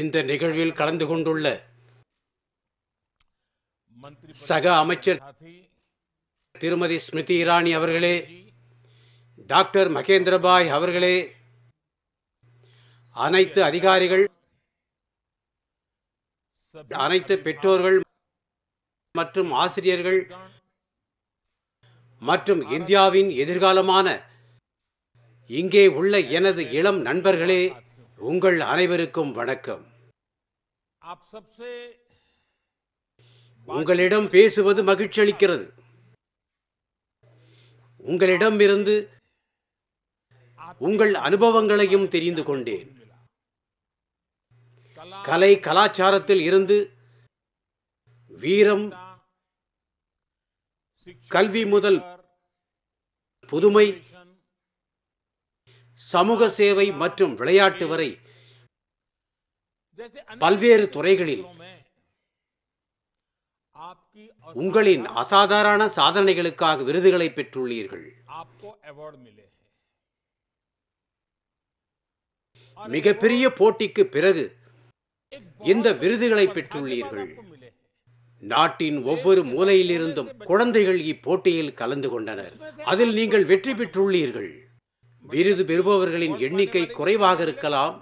இந்த நிகழ்வில் கலந்து கொண்டுள்ள சக அமைச்சர் திருமதி ஸ்மிருதி இரானி அவர்களே டாக்டர் மகேந்திரபாய் அவர்களே அனைத்து அதிகாரிகள் அனைத்து பெற்றோர்கள் மற்றும் ஆசிரியர்கள் மற்றும் இந்தியாவின் எதிர்காலமான இங்கே உள்ள எனது இளம் நண்பர்களே உங்கள் அனைவருக்கும் வணக்கம் உங்களிடம் பேசுவது மகிழ்ச்சி அளிக்கிறது உங்களிடம் இருந்து உங்கள் அனுபவங்களையும் தெரிந்து கொண்டேன் கலை கலாச்சாரத்தில் இருந்து வீரம் கல்வி முதல் புதுமை சமூக சேவை மற்றும் விளையாட்டு வரை பல்வேறு துறைகளில் உங்களின் அசாதாரண சாதனைகளுக்காக விருதுகளை பெற்றுள்ளீர்கள் மிகப்பெரிய போட்டிக்கு பிறகு இந்த விருதுகளை பெற்றுள்ளீர்கள் நாட்டின் ஒவ்வொரு மூலையிலிருந்தும் குழந்தைகள் இப்போட்டியில் கலந்து கொண்டனர் அதில் நீங்கள் வெற்றி பெற்றுள்ளீர்கள் விருது பெறுபவர்களின் எண்ணிக்கை குறைவாக இருக்கலாம்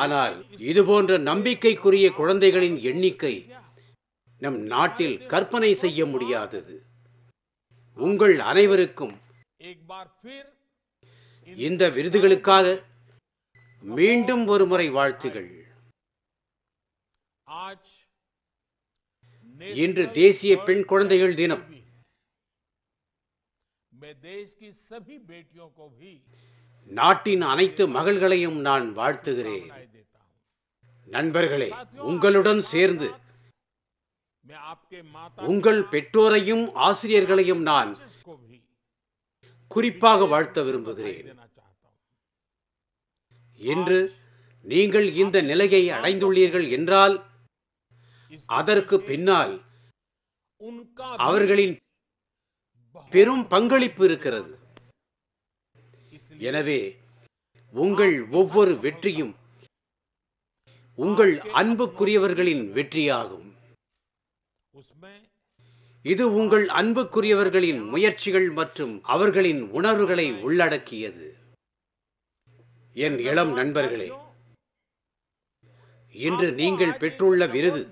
ஆனால் இதுபோன்ற நம்பிக்கைக்குரிய குழந்தைகளின் எண்ணிக்கை நம் நாட்டில் கற்பனை செய்ய முடியாதது உங்கள் அனைவருக்கும் இந்த விருதுகளுக்காக மீண்டும் ஒரு முறை வாழ்த்துகள் இன்று தேசிய பெண் குழந்தைகள் தினம் நாட்டின் அனைத்து மகள்களையும் நான் வாழ்த்துகிறேன் நண்பர்களே உங்களுடன் சேர்ந்து உங்கள் பெற்றோரையும் ஆசிரியர்களையும் நான் குறிப்பாக வாழ்த்த விரும்புகிறேன் இன்று நீங்கள் இந்த நிலையை அடைந்துள்ளீர்கள் என்றால் அதற்கு பின்னால் அவர்களின் பெரும் பங்களிப்பு இருக்கிறது எனவே உங்கள் ஒவ்வொரு வெற்றியும் உங்கள் அன்புக்குரியவர்களின் வெற்றியாகும் இது உங்கள் அன்புக்குரியவர்களின் முயற்சிகள் மற்றும் அவர்களின் உணர்வுகளை உள்ளடக்கியது என் இளம் நண்பர்களே இன்று நீங்கள் பெற்றுள்ள விருது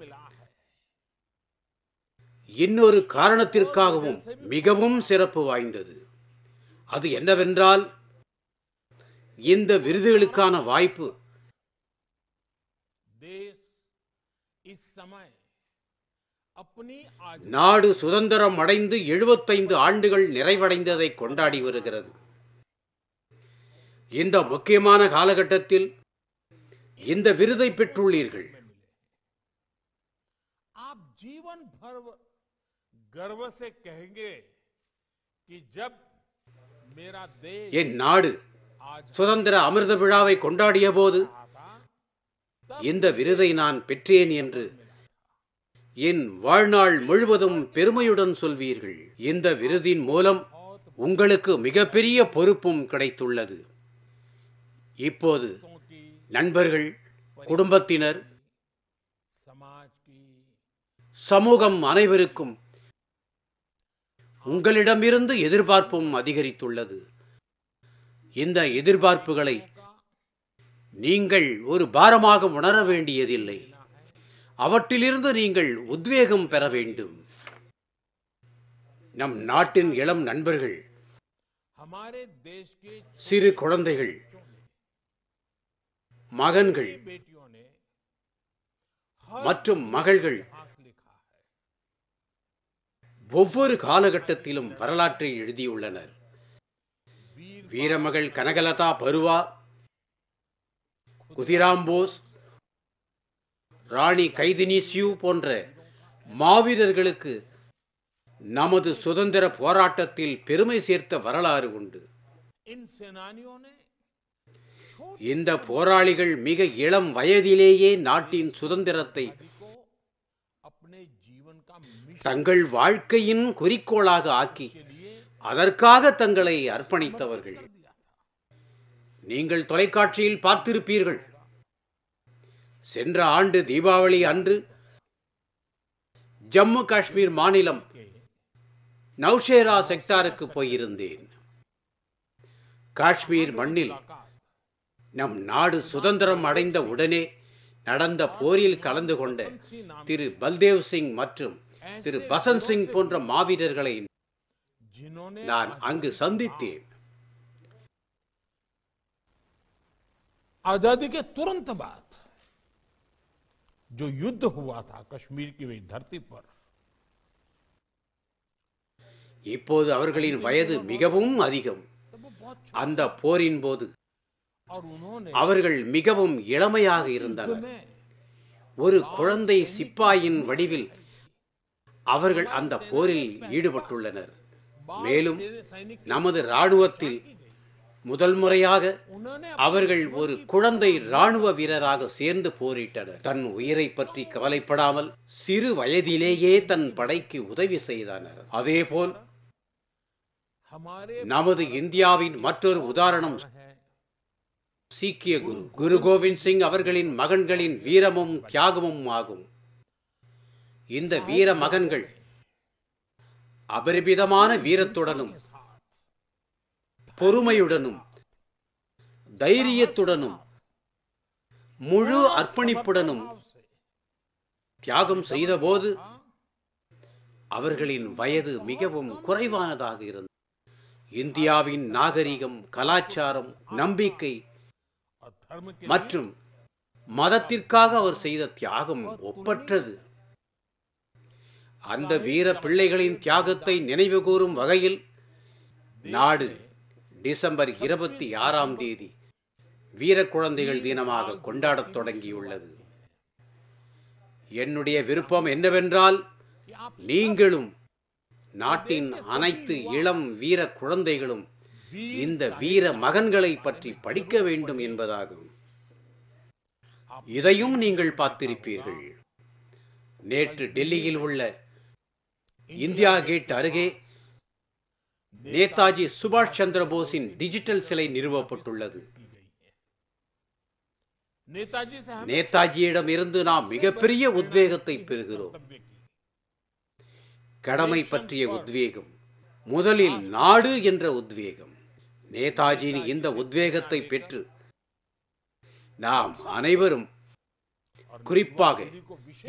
இன்னொரு காரணத்திற்காகவும் மிகவும் சிறப்பு வாய்ந்தது அது என்னவென்றால் இந்த விருதுகளுக்கான வாய்ப்பு நாடு சுதந்திரம் அடைந்து எழுபத்தைந்து ஆண்டுகள் நிறைவடைந்ததை கொண்டாடி வருகிறது இந்த முக்கியமான காலகட்டத்தில் இந்த விருதை பெற்றுள்ளீர்கள் கர்வ என் நாடு சுதந்திர அமிர்த விழாவை கொண்டாடிய போது இந்த விருதை நான் பெற்றேன் என்று என் வாழ்நாள் முழுவதும் பெருமையுடன் சொல்வீர்கள் இந்த விருதின் மூலம் உங்களுக்கு மிகப்பெரிய பொறுப்பும் கிடைத்துள்ளது இப்போது நண்பர்கள் குடும்பத்தினர் சமூகம் அனைவருக்கும் உங்களிடமிருந்து எதிர்பார்ப்பும் அதிகரித்துள்ளது இந்த எதிர்பார்ப்புகளை நீங்கள் ஒரு பாரமாக உணர வேண்டியதில்லை அவற்றிலிருந்து நீங்கள் உத்வேகம் பெற வேண்டும் நம் நாட்டின் இளம் நண்பர்கள் சிறு குழந்தைகள் மகன்கள் மற்றும் மகள்கள் ஒவ்வொரு காலகட்டத்திலும் வரலாற்றை எழுதியுள்ளனர் வீரமகள் கனகலதா பருவா குதிராம் போஸ் ராணி கைதினிசியூ போன்ற மாவீரர்களுக்கு நமது சுதந்திர போராட்டத்தில் பெருமை சேர்த்த வரலாறு உண்டு இந்த போராளிகள் மிக இளம் வயதிலேயே நாட்டின் சுதந்திரத்தை தங்கள் வாழ்க்கையின் குறிக்கோளாக ஆக்கி அதற்காக தங்களை அர்ப்பணித்தவர்கள் நீங்கள் தொலைக்காட்சியில் பார்த்திருப்பீர்கள் சென்ற ஆண்டு தீபாவளி அன்று ஜம்மு காஷ்மீர் மாநிலம் நௌஷேரா செக்டாருக்கு போயிருந்தேன் காஷ்மீர் மண்ணில் நம் நாடு சுதந்திரம் அடைந்த உடனே நடந்த போரில் கலந்து கொண்ட திரு பல்தேவ் சிங் மற்றும் திரு பசந்த் சிங் போன்ற மாவீரர்களை நான் அங்கு சந்தித்தேன் இப்போது அவர்களின் வயது மிகவும் அதிகம் அந்த போரின் போது அவர்கள் மிகவும் இளமையாக இருந்தனர் ஒரு குழந்தை சிப்பாயின் வடிவில் அவர்கள் அந்த போரில் ஈடுபட்டுள்ளனர் மேலும் நமது இராணுவத்தில் முதல் முறையாக அவர்கள் ஒரு குழந்தை இராணுவ வீரராக சேர்ந்து போரிட்டனர் தன் உயிரை பற்றி கவலைப்படாமல் சிறு வயதிலேயே தன் படைக்கு உதவி செய்தனர் அதேபோல் நமது இந்தியாவின் மற்றொரு உதாரணம் சீக்கிய குரு குரு கோவிந்த் சிங் அவர்களின் மகன்களின் வீரமும் தியாகமும் ஆகும் இந்த வீர மகன்கள் அபரிமிதமான வீரத்துடனும் பொறுமையுடனும் தைரியத்துடனும் முழு அர்ப்பணிப்புடனும் தியாகம் செய்தபோது அவர்களின் வயது மிகவும் குறைவானதாக இருந்தது இந்தியாவின் நாகரிகம் கலாச்சாரம் நம்பிக்கை மற்றும் மதத்திற்காக அவர் செய்த தியாகம் ஒப்பற்றது அந்த வீர பிள்ளைகளின் தியாகத்தை நினைவு கூறும் வகையில் நாடு டிசம்பர் இருபத்தி ஆறாம் தேதி வீர குழந்தைகள் தினமாக கொண்டாடத் தொடங்கியுள்ளது என்னுடைய விருப்பம் என்னவென்றால் நீங்களும் நாட்டின் அனைத்து இளம் வீர குழந்தைகளும் இந்த வீர மகன்களை பற்றி படிக்க வேண்டும் என்பதாகும் இதையும் நீங்கள் பார்த்திருப்பீர்கள் நேற்று டெல்லியில் உள்ள இந்தியா கேட் அருகே நேதாஜி சுபாஷ் சந்திர போஸின் டிஜிட்டல் சிலை நிறுவப்பட்டுள்ளது நேதாஜியிடம் இருந்து நாம் மிகப்பெரிய உத்வேகத்தை பெறுகிறோம் கடமை பற்றிய உத்வேகம் முதலில் நாடு என்ற உத்வேகம் நேதாஜியின் இந்த உத்வேகத்தை பெற்று நாம் அனைவரும் குறிப்பாக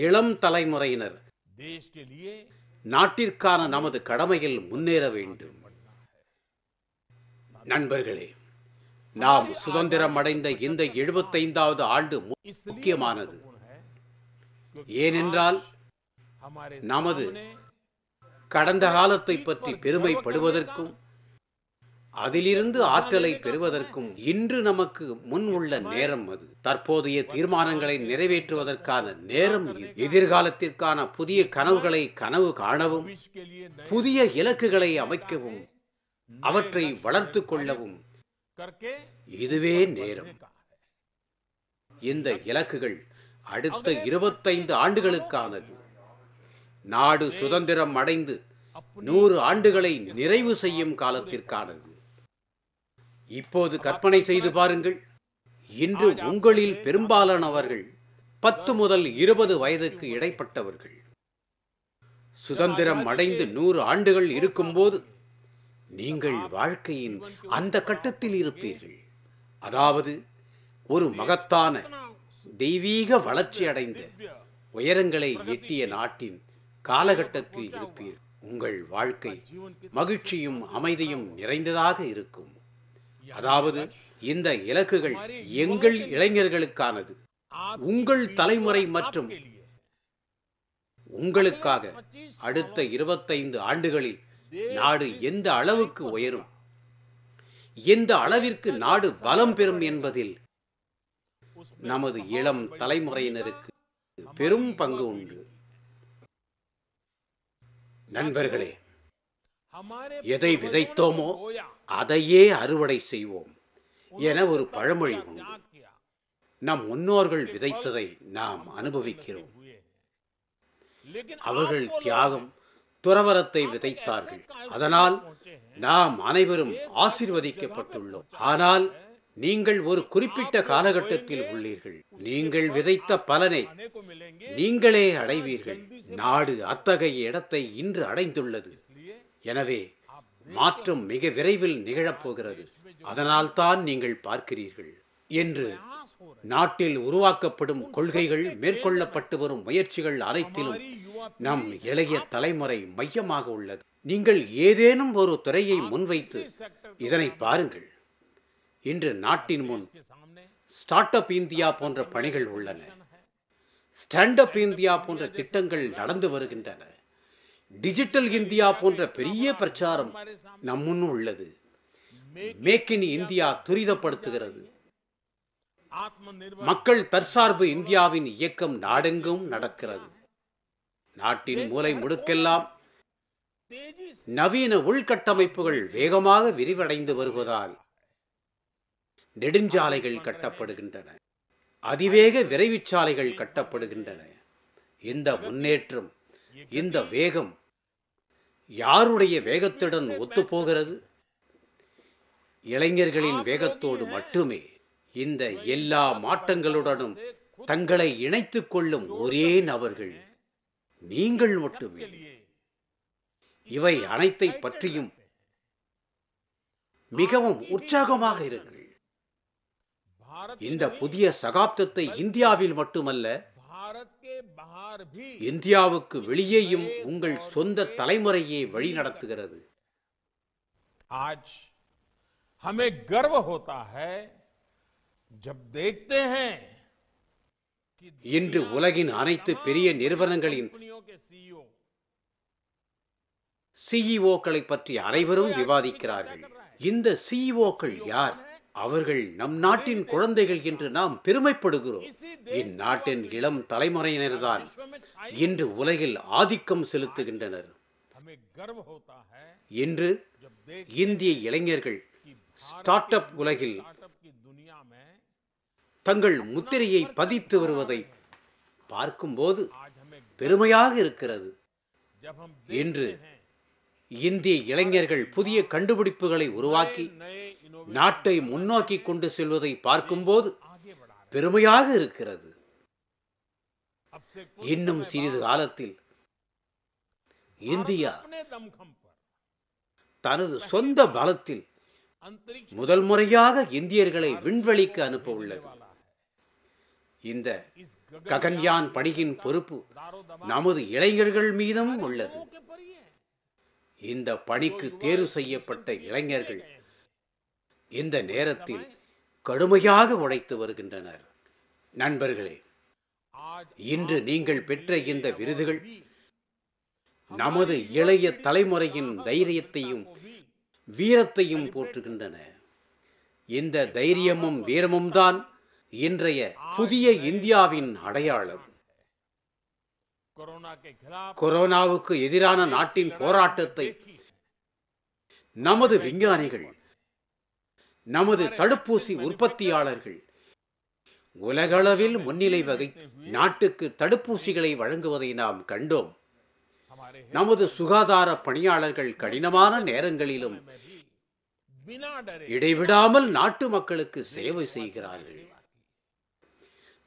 இளம் தலைமுறையினர் நாட்டிற்கான நமது கடமையில் முன்னேற வேண்டும் நண்பர்களே நாம் சுதந்திரம் அடைந்த இந்த எழுபத்தைந்தாவது ஆண்டு முக்கியமானது ஏனென்றால் நமது கடந்த காலத்தை பற்றி பெருமைப்படுவதற்கும் அதிலிருந்து ஆற்றலை பெறுவதற்கும் இன்று நமக்கு முன் உள்ள நேரம் அது தற்போதைய தீர்மானங்களை நிறைவேற்றுவதற்கான நேரம் எதிர்காலத்திற்கான புதிய கனவுகளை கனவு காணவும் புதிய இலக்குகளை அமைக்கவும் அவற்றை வளர்த்து கொள்ளவும் இதுவே நேரம் இந்த இலக்குகள் அடுத்த இருபத்தைந்து ஆண்டுகளுக்கானது நாடு சுதந்திரம் அடைந்து நூறு ஆண்டுகளை நிறைவு செய்யும் காலத்திற்கானது இப்போது கற்பனை செய்து பாருங்கள் இன்று உங்களில் பெரும்பாலானவர்கள் பத்து முதல் இருபது வயதுக்கு இடைப்பட்டவர்கள் சுதந்திரம் அடைந்து நூறு ஆண்டுகள் இருக்கும்போது நீங்கள் வாழ்க்கையின் அந்த கட்டத்தில் இருப்பீர்கள் அதாவது ஒரு மகத்தான தெய்வீக வளர்ச்சி அடைந்த உயரங்களை எட்டிய நாட்டின் காலகட்டத்தில் இருப்பீர்கள் உங்கள் வாழ்க்கை மகிழ்ச்சியும் அமைதியும் நிறைந்ததாக இருக்கும் அதாவது இந்த இலக்குகள் எங்கள் இளைஞர்களுக்கானது உங்கள் தலைமுறை மற்றும் உங்களுக்காக அடுத்த இருபத்தைந்து ஆண்டுகளில் நாடு எந்த அளவுக்கு உயரும் எந்த அளவிற்கு நாடு பலம் பெறும் என்பதில் நமது இளம் தலைமுறையினருக்கு பெரும் பங்கு உண்டு நண்பர்களே எதை விதைத்தோமோ அதையே அறுவடை செய்வோம் என ஒரு பழமொழி உண்டு நம் முன்னோர்கள் விதைத்ததை நாம் அனுபவிக்கிறோம் அவர்கள் தியாகம் துறவரத்தை விதைத்தார்கள் அதனால் நாம் அனைவரும் ஆசிர்வதிக்கப்பட்டுள்ளோம் ஆனால் நீங்கள் ஒரு குறிப்பிட்ட காலகட்டத்தில் உள்ளீர்கள் நீங்கள் விதைத்த பலனை நீங்களே அடைவீர்கள் நாடு அத்தகைய இடத்தை இன்று அடைந்துள்ளது எனவே மாற்றம் மிக விரைவில் நிகழப்போகிறது அதனால்தான் நீங்கள் பார்க்கிறீர்கள் என்று நாட்டில் உருவாக்கப்படும் கொள்கைகள் மேற்கொள்ளப்பட்டு வரும் முயற்சிகள் அனைத்திலும் நம் இளைய தலைமுறை மையமாக உள்ளது நீங்கள் ஏதேனும் ஒரு துறையை முன்வைத்து இதனை பாருங்கள் இன்று நாட்டின் முன் ஸ்டார்ட் அப் இந்தியா போன்ற பணிகள் உள்ளன ஸ்டாண்ட் அப் இந்தியா போன்ற திட்டங்கள் நடந்து வருகின்றன டிஜிட்டல் இந்தியா போன்ற பெரிய பிரச்சாரம் நம்முன்னு உள்ளது மேக் இன் இந்தியா துரிதப்படுத்துகிறது மக்கள் தற்சார்பு இந்தியாவின் இயக்கம் நாடெங்கும் நடக்கிறது நாட்டின் மூலை முடுக்கெல்லாம் நவீன உள்கட்டமைப்புகள் வேகமாக விரிவடைந்து வருவதால் நெடுஞ்சாலைகள் கட்டப்படுகின்றன அதிவேக விரைவுச்சாலைகள் கட்டப்படுகின்றன இந்த முன்னேற்றம் இந்த வேகம் யாருடைய வேகத்துடன் ஒத்துப்போகிறது இளைஞர்களின் வேகத்தோடு மட்டுமே இந்த எல்லா மாற்றங்களுடனும் தங்களை இணைத்துக் கொள்ளும் ஒரே நபர்கள் நீங்கள் மட்டுமே இவை அனைத்தை பற்றியும் மிகவும் உற்சாகமாக இருங்கள் இந்த புதிய சகாப்தத்தை இந்தியாவில் மட்டுமல்ல இந்தியாவுக்கு வெளியேயும் உங்கள் சொந்த தலைமுறையே வழி நடத்துகிறது ஹமே கர்வ ஹோதா ஹை ஜப் தேக்தே ஹை இன்று உலகின் அனைத்து பெரிய நிறுவனங்களின் சிஇஓக்களை e பற்றி அனைவரும் விவாதிக்கிறார்கள் இந்த சிஇஓக்கள் e யார் அவர்கள் நம் நாட்டின் குழந்தைகள் என்று நாம் பெருமைப்படுகிறோம் இந்நாட்டின் இளம் தலைமுறையினர்தான் இன்று உலகில் ஆதிக்கம் செலுத்துகின்றனர் இன்று இந்திய இளைஞர்கள் ஸ்டார்ட் அப் உலகில் தங்கள் முத்திரையை பதித்து வருவதை பார்க்கும்போது பெருமையாக இருக்கிறது இன்று இந்திய இளைஞர்கள் புதிய கண்டுபிடிப்புகளை உருவாக்கி நாட்டை முன்னோக்கி கொண்டு செல்வதை பார்க்கும்போது பெருமையாக இருக்கிறது இன்னும் சிறிது காலத்தில் இந்தியா தனது சொந்த பலத்தில் முதல் முறையாக இந்தியர்களை விண்வெளிக்கு அனுப்ப உள்ளது இந்த ககன்யான் பணியின் பொறுப்பு நமது இளைஞர்கள் மீதும் உள்ளது இந்த பணிக்கு தேர்வு செய்யப்பட்ட இளைஞர்கள் இந்த நேரத்தில் கடுமையாக உழைத்து வருகின்றனர் நண்பர்களே இன்று நீங்கள் பெற்ற இந்த விருதுகள் நமது இளைய தலைமுறையின் தைரியத்தையும் வீரத்தையும் போற்றுகின்றன இந்த தைரியமும் வீரமும் தான் இன்றைய புதிய இந்தியாவின் அடையாளம் கொரோனாவுக்கு எதிரான நாட்டின் போராட்டத்தை நமது விஞ்ஞானிகள் நமது தடுப்பூசி உற்பத்தியாளர்கள் உலகளவில் முன்னிலை வகை நாட்டுக்கு தடுப்பூசிகளை வழங்குவதை நாம் கண்டோம் நமது சுகாதார பணியாளர்கள் கடினமான நேரங்களிலும் இடைவிடாமல் நாட்டு மக்களுக்கு சேவை செய்கிறார்கள்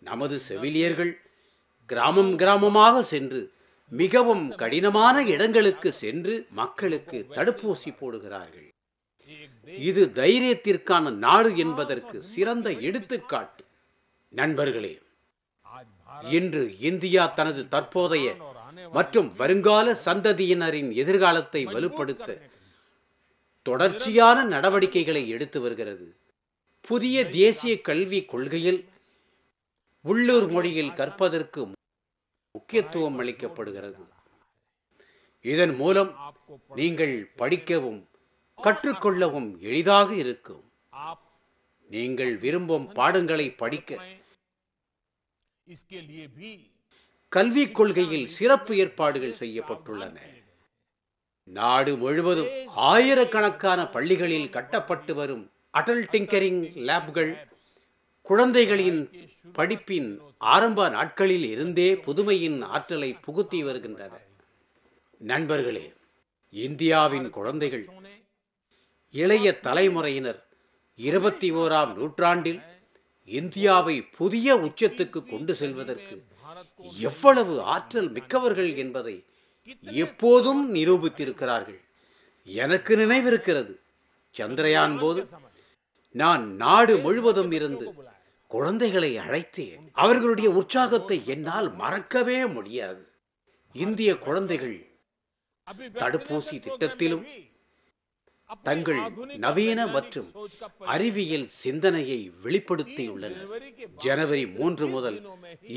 நமது செவிலியர்கள் கிராமம் கிராமமாக சென்று மிகவும் கடினமான இடங்களுக்கு சென்று மக்களுக்கு தடுப்பூசி போடுகிறார்கள் இது தைரியத்திற்கான நாடு என்பதற்கு சிறந்த எடுத்துக்காட்டு நண்பர்களே இன்று இந்தியா தனது தற்போதைய மற்றும் வருங்கால சந்ததியினரின் எதிர்காலத்தை வலுப்படுத்த தொடர்ச்சியான நடவடிக்கைகளை எடுத்து வருகிறது புதிய தேசிய கல்விக் கொள்கையில் உள்ளூர் மொழியில் கற்பதற்கு முக்கியத்துவம் அளிக்கப்படுகிறது இதன் மூலம் நீங்கள் படிக்கவும் கற்றுக்கொள்ளவும் எளிதாக இருக்கும் நீங்கள் விரும்பும் பாடங்களை படிக்க கல்விக் கொள்கையில் சிறப்பு ஏற்பாடுகள் செய்யப்பட்டுள்ளன நாடு முழுவதும் ஆயிரக்கணக்கான பள்ளிகளில் கட்டப்பட்டு வரும் அடல் டிங்கரிங் லேப்கள் குழந்தைகளின் படிப்பின் ஆரம்ப நாட்களில் இருந்தே புதுமையின் ஆற்றலை புகுத்தி வருகின்றன நண்பர்களே இந்தியாவின் குழந்தைகள் இளைய தலைமுறையினர் இருபத்தி ஓராம் நூற்றாண்டில் இந்தியாவை புதிய உச்சத்துக்கு கொண்டு செல்வதற்கு எவ்வளவு ஆற்றல் மிக்கவர்கள் என்பதை எப்போதும் நிரூபித்திருக்கிறார்கள் எனக்கு நினைவிருக்கிறது சந்திரயான் போது நான் நாடு முழுவதும் இருந்து குழந்தைகளை அழைத்தேன் அவர்களுடைய உற்சாகத்தை என்னால் மறக்கவே முடியாது இந்திய குழந்தைகள் தடுப்பூசி திட்டத்திலும் தங்கள் நவீன மற்றும் அறிவியல் சிந்தனையை வெளிப்படுத்தியுள்ளனர் ஜனவரி மூன்று முதல்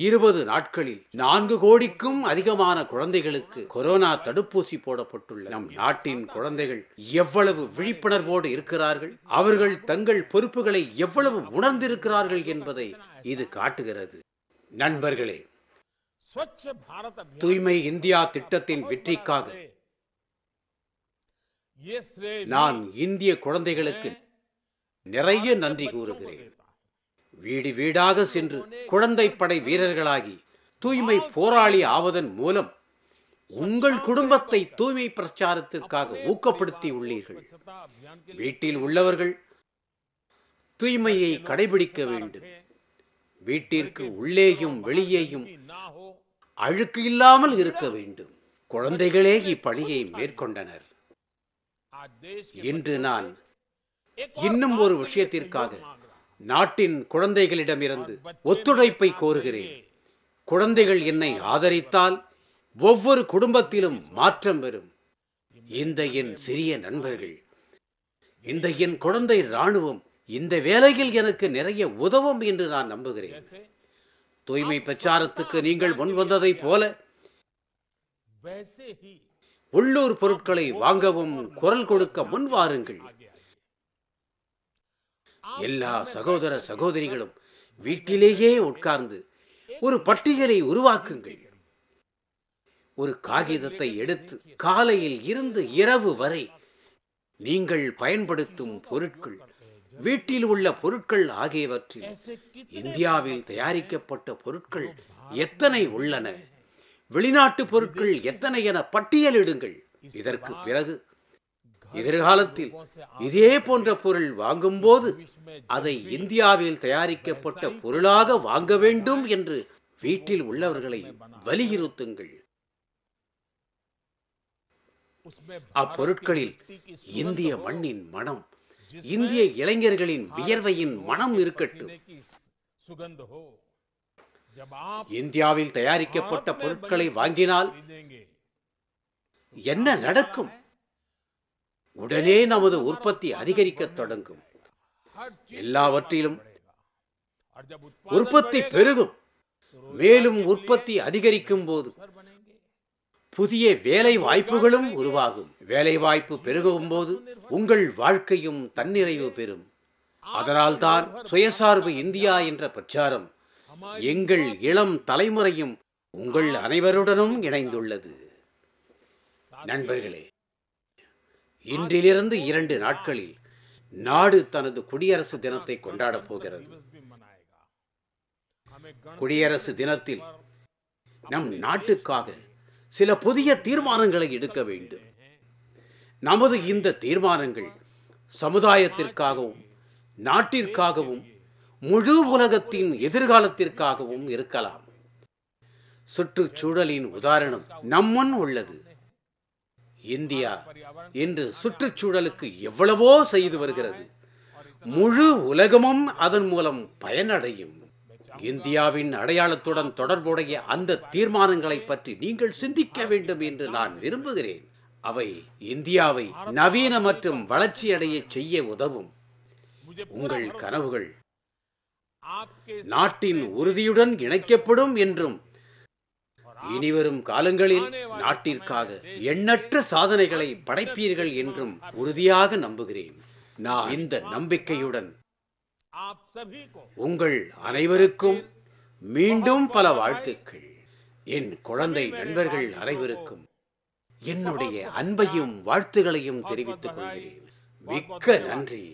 இருபது நாட்களில் நான்கு கோடிக்கும் அதிகமான குழந்தைகளுக்கு கொரோனா தடுப்பூசி போடப்பட்டுள்ள நம் நாட்டின் குழந்தைகள் எவ்வளவு விழிப்புணர்வோடு இருக்கிறார்கள் அவர்கள் தங்கள் பொறுப்புகளை எவ்வளவு உணர்ந்திருக்கிறார்கள் என்பதை இது காட்டுகிறது நண்பர்களே தூய்மை இந்தியா திட்டத்தின் வெற்றிக்காக நான் இந்திய குழந்தைகளுக்கு நிறைய நன்றி கூறுகிறேன் வீடு வீடாக சென்று குழந்தை படை வீரர்களாகி தூய்மை போராளி ஆவதன் மூலம் உங்கள் குடும்பத்தை தூய்மை பிரச்சாரத்திற்காக ஊக்கப்படுத்தி உள்ளீர்கள் வீட்டில் உள்ளவர்கள் தூய்மையை கடைபிடிக்க வேண்டும் வீட்டிற்கு உள்ளேயும் வெளியேயும் அழுக்கு இல்லாமல் இருக்க வேண்டும் குழந்தைகளே இப்பணியை மேற்கொண்டனர் இன்று நான் இன்னும் ஒரு விஷயத்திற்காக நாட்டின் குழந்தைகளிடமிருந்து ஒத்துழைப்பை கோருகிறேன் குழந்தைகள் என்னை ஆதரித்தால் ஒவ்வொரு குடும்பத்திலும் மாற்றம் பெறும் இந்த என் சிறிய நண்பர்கள் இந்த என் குழந்தை இராணுவம் இந்த வேலையில் எனக்கு நிறைய உதவும் என்று நான் நம்புகிறேன் தூய்மை பிரச்சாரத்துக்கு நீங்கள் முன்வந்ததைப் போல உள்ளூர் பொருட்களை வாங்கவும் குரல் கொடுக்க முன்வாருங்கள் எல்லா சகோதர சகோதரிகளும் வீட்டிலேயே உட்கார்ந்து ஒரு பட்டியலை உருவாக்குங்கள் ஒரு காகிதத்தை எடுத்து காலையில் இருந்து இரவு வரை நீங்கள் பயன்படுத்தும் பொருட்கள் வீட்டில் உள்ள பொருட்கள் ஆகியவற்றில் இந்தியாவில் தயாரிக்கப்பட்ட பொருட்கள் எத்தனை உள்ளன வெளிநாட்டு பொருட்கள் எத்தனை என பட்டியலிடுங்கள் இதற்கு பிறகு எதிர்காலத்தில் இதே போன்ற பொருள் வாங்கும்போது அதை இந்தியாவில் தயாரிக்கப்பட்ட பொருளாக வாங்க வேண்டும் என்று வீட்டில் உள்ளவர்களை வலியுறுத்துங்கள் அப்பொருட்களில் இந்திய மண்ணின் மனம் இந்திய இளைஞர்களின் வியர்வையின் மனம் இருக்கட்டும் இந்தியாவில் தயாரிக்கப்பட்ட பொருட்களை வாங்கினால் என்ன நடக்கும் உடனே நமது உற்பத்தி அதிகரிக்க தொடங்கும் எல்லாவற்றிலும் உற்பத்தி பெருகும் மேலும் உற்பத்தி அதிகரிக்கும் போது புதிய வேலை வாய்ப்புகளும் உருவாகும் வேலை வாய்ப்பு பெருகும் போது உங்கள் வாழ்க்கையும் தன்னிறைவு பெறும் அதனால்தான் சுயசார்பு இந்தியா என்ற பிரச்சாரம் எங்கள் இளம் தலைமுறையும் உங்கள் அனைவருடனும் இணைந்துள்ளது நண்பர்களே இன்றிலிருந்து இரண்டு நாட்களில் நாடு தனது குடியரசு தினத்தை கொண்டாடப் போகிறது குடியரசு தினத்தில் நம் நாட்டுக்காக சில புதிய தீர்மானங்களை எடுக்க வேண்டும் நமது இந்த தீர்மானங்கள் சமுதாயத்திற்காகவும் நாட்டிற்காகவும் முழு உலகத்தின் எதிர்காலத்திற்காகவும் இருக்கலாம் சுற்றுச்சூழலின் உதாரணம் நம்முன் உள்ளது இந்தியா இன்று சுற்றுச்சூழலுக்கு எவ்வளவோ செய்து வருகிறது முழு உலகமும் அதன் மூலம் பயனடையும் இந்தியாவின் அடையாளத்துடன் தொடர்புடைய அந்த தீர்மானங்களை பற்றி நீங்கள் சிந்திக்க வேண்டும் என்று நான் விரும்புகிறேன் அவை இந்தியாவை நவீன மற்றும் வளர்ச்சியடைய செய்ய உதவும் உங்கள் கனவுகள் நாட்டின் உறுதியுடன் இணைக்கப்படும் என்றும் இனிவரும் காலங்களில் நாட்டிற்காக எண்ணற்ற சாதனைகளை படைப்பீர்கள் என்றும் உறுதியாக நம்புகிறேன் நான் இந்த நம்பிக்கையுடன் உங்கள் அனைவருக்கும் மீண்டும் பல வாழ்த்துக்கள் என் குழந்தை நண்பர்கள் அனைவருக்கும் என்னுடைய அன்பையும் வாழ்த்துகளையும் தெரிவித்துக் கொள்கிறேன் மிக்க நன்றி